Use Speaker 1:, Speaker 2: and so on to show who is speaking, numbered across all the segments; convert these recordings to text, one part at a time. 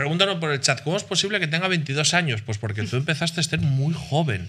Speaker 1: pregúntanos por el chat, ¿cómo es posible que tenga 22 años? Pues porque tú empezaste a ser muy joven.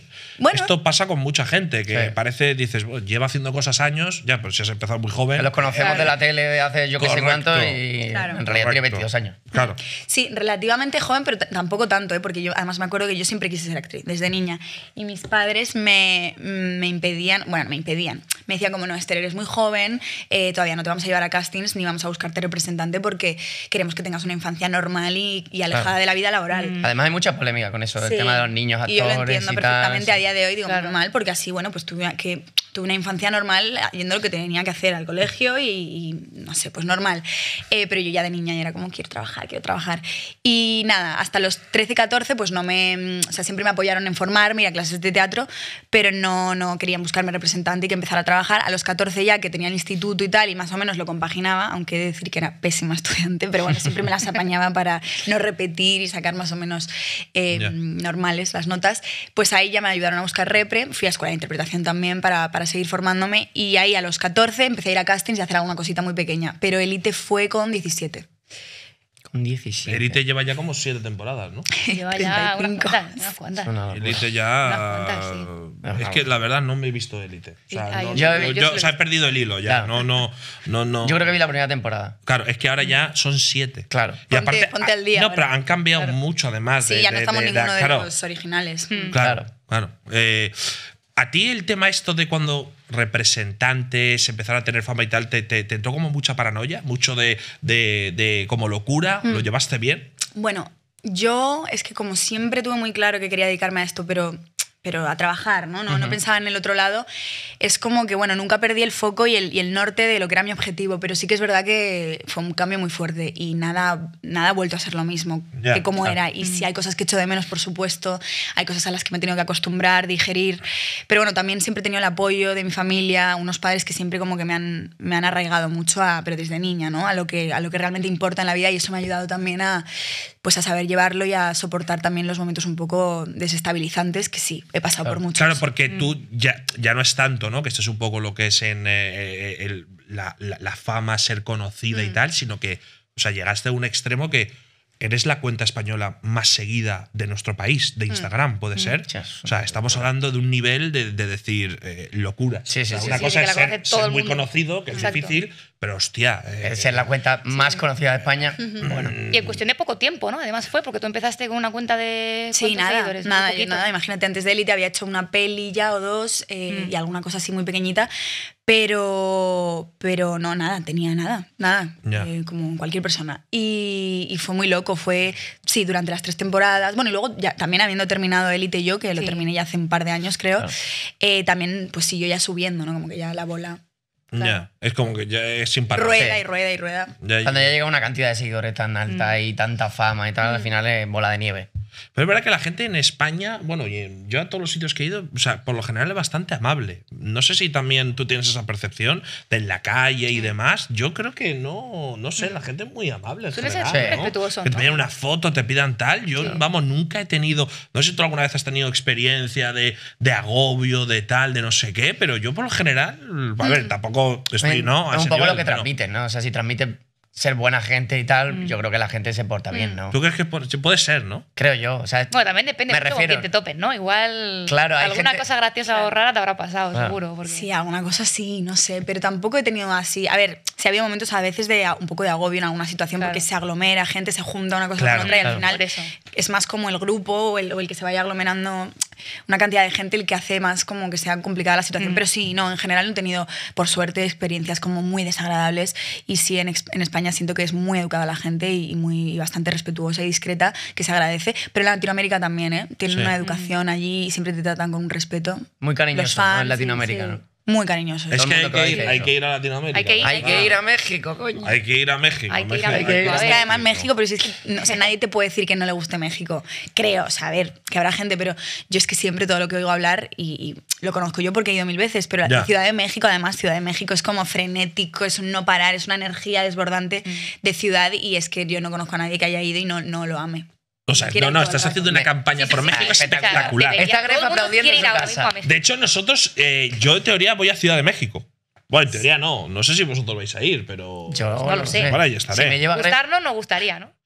Speaker 1: Esto pasa con mucha gente, que parece, dices, lleva haciendo cosas años, ya, pero pues si has empezado muy joven. los conocemos eh, de la tele hace yo qué sé cuánto y en realidad tiene 22 años. Claro.
Speaker 2: Sí, relativamente joven, pero tampoco tanto, ¿eh? porque yo además me acuerdo que yo siempre quise ser actriz desde niña. Y mis padres me, me impedían, bueno, me impedían. Me decían como, no, Esther, eres muy joven, eh, todavía no te vamos a llevar a castings ni vamos a buscarte representante porque queremos que tengas una infancia normal y, alejada de la vida laboral. Mm.
Speaker 1: Además hay mucha polémica con eso, el tema de los niños actores y yo lo entiendo perfectamente a día de
Speaker 2: hoy, digo, normal, porque así, bueno, pues tuve que tuve una infancia normal yendo lo que tenía que hacer al colegio y, no sé, pues normal. Eh, pero yo ya de niña era como quiero trabajar quiero trabajar. Y nada, hasta los 13, 14, pues no me. Mm, o sea, siempre me apoyaron en formarme, ir a clases de teatro, pero no, no querían buscarme representante y que empezara a trabajar. A los 14 ya, que tenía el instituto y tal, y más o menos lo compaginaba, aunque he de decir que era pésima estudiante, pero bueno, siempre me las apañaba para no repetir y sacar más o menos em, normales las notas. Pues ahí ya me ayudaron a buscar repre, fui a escuela de interpretación también para, para seguir formándome, y ahí a los 14 empecé a ir a castings y a hacer alguna cosita muy pequeña, pero Elite fue con 17.
Speaker 1: Elite lleva ya como siete temporadas, ¿no?
Speaker 2: lleva ya unas cuantas.
Speaker 1: Elite ya. Es que la verdad no me he visto Elite. O sea, he perdido el hilo ya. No, no, no, no. Yo creo que vi la primera temporada. Claro, es que ahora ya son siete. Claro. Y aparte, No, pero han cambiado mucho además. Sí, de, ya no estamos de, de, ninguno de, los
Speaker 2: originales. Claro. Claro.
Speaker 1: claro. Eh, ¿A ti el tema esto de cuando representantes empezaron a tener fama y tal, te, entró como mucha paranoia, mucho de, de, como locura? ¿Lo mm. llevaste bien?
Speaker 2: Bueno, yo es que como siempre tuve muy claro que quería dedicarme a esto, pero pero a trabajar, ¿no? No, no, pensaba en el otro lado. Es como que, bueno, nunca perdí el foco y el, y el, norte de lo que era mi objetivo, pero sí que es verdad que fue un cambio muy fuerte y nada, nada ha vuelto a ser lo mismo que como era. Y si hay cosas que echo de menos, por supuesto, hay cosas a las que me he tenido que acostumbrar, digerir, pero bueno, también siempre he tenido el apoyo de mi familia, unos padres que siempre como que me han, me han arraigado mucho, a, pero desde niña, ¿no? A lo, que, a lo que realmente importa en la vida y eso me ha ayudado también a, pues a saber llevarlo y a soportar también los momentos un poco desestabilizantes que sí he pasado por muchos. Claro, porque mm. tú
Speaker 1: ya, ya no es tanto, ¿no? Que esto es un poco lo que es en eh, eh, la, la, fama, ser conocida y mm. tal, sino que, o sea, llegaste a un extremo que eres la cuenta española más seguida de nuestro país, de mm. Instagram, puede ser. O sea, estamos hablando de un nivel de, decir eh, locura. Sí, sí, una cosa ser, muy conocido, que es difícil, pero hostia. Eh, es la cuenta eh, más conocida de España. Y
Speaker 2: en cuestión de poco tiempo, ¿no? Además fue porque tú empezaste con una cuenta de. Sí, nada, nada, Imagínate, antes de Elite había hecho una peli ya o dos eh, mm. y alguna cosa así muy pequeñita. Pero, pero no, nada, tenía nada, nada, como cualquier persona. Y, fue muy loco, fue, sí, durante las tres temporadas, bueno, y luego ya, también habiendo terminado Elite yo, que lo terminé ya hace un par de años creo, también pues siguió ya subiendo, ¿no? Como que ya la bola
Speaker 1: ya, es como que ya es sin Rueda y rueda y rueda. Cuando ya llega una cantidad de seguidores tan alta mm. y tanta fama y tal, al mm. final es bola de nieve. Pero es verdad que la gente en España, bueno, yo a todos los sitios que he ido, o sea, por lo general es bastante amable. No sé si también tú tienes esa percepción de en la calle y demás. Yo creo que no, no sé, la gente es muy amable. En general, ¿no? respetuoso. Que te piden una foto, te pidan tal. Yo, vamos, nunca he tenido, no sé si tú alguna vez has tenido experiencia de, de agobio, de tal, de no sé qué, pero yo por lo general, a ver, mm. tampoco estoy, ¿no? es un poco lo que transmiten, ¿no? O sea, si transmiten ser buena gente y tal, mm. yo creo que la gente se porta mm. bien, ¿no? ¿Tú crees que puede ser, no? Creo yo. bueno,
Speaker 2: también depende de refiero. te topen, ¿no? Igual claro, hay alguna cosa graciosa o rara te habrá pasado, seguro. Sí, alguna cosa sí, no sé, pero tampoco he tenido así. A ver, si ha había momentos a veces de un poco de agobio en alguna situación porque se aglomera, gente se junta una cosa con otra y al final es más como el grupo o el que se vaya aglomerando una cantidad de gente el que hace más como que sea complicada la situación. Mm. Pero sí, no, en general no he tenido, por suerte, experiencias como muy desagradables y sí, en, en España siento que es muy educada la gente y, muy bastante respetuosa y discreta, que se agradece. Pero en Latinoamérica también, ¿eh? Tienen una educación allí y siempre te tratan con un
Speaker 1: respeto. Muy cariñoso, en Latinoamérica,
Speaker 2: muy cariñoso Es que hay que,
Speaker 1: ir, a Latinoamérica. Hay que ir, a México, coño. Hay que ir a México. Hay que ir a México. Es que además
Speaker 2: México, pero si es nadie te puede decir que no le guste México. Creo, o sea, a ver, que habrá gente, pero yo es que siempre todo lo que oigo hablar, y, lo conozco yo porque he ido mil veces, pero la Ciudad de México, además, Ciudad de México es como frenético, es un no parar, es una energía desbordante mm. de ciudad y es que yo no conozco a nadie que haya ido y no, no lo ame
Speaker 1: no, no, estás haciendo una campaña por México espectacular. Está aplaudiendo en casa. De hecho, nosotros, eh, yo en teoría voy a Ciudad de México. Bueno, en teoría no. No sé si vosotros vais a ir, pero. Yo no lo sé. ahí estaré. Si me lleva
Speaker 2: Gustarnos nos gustaría, ¿no?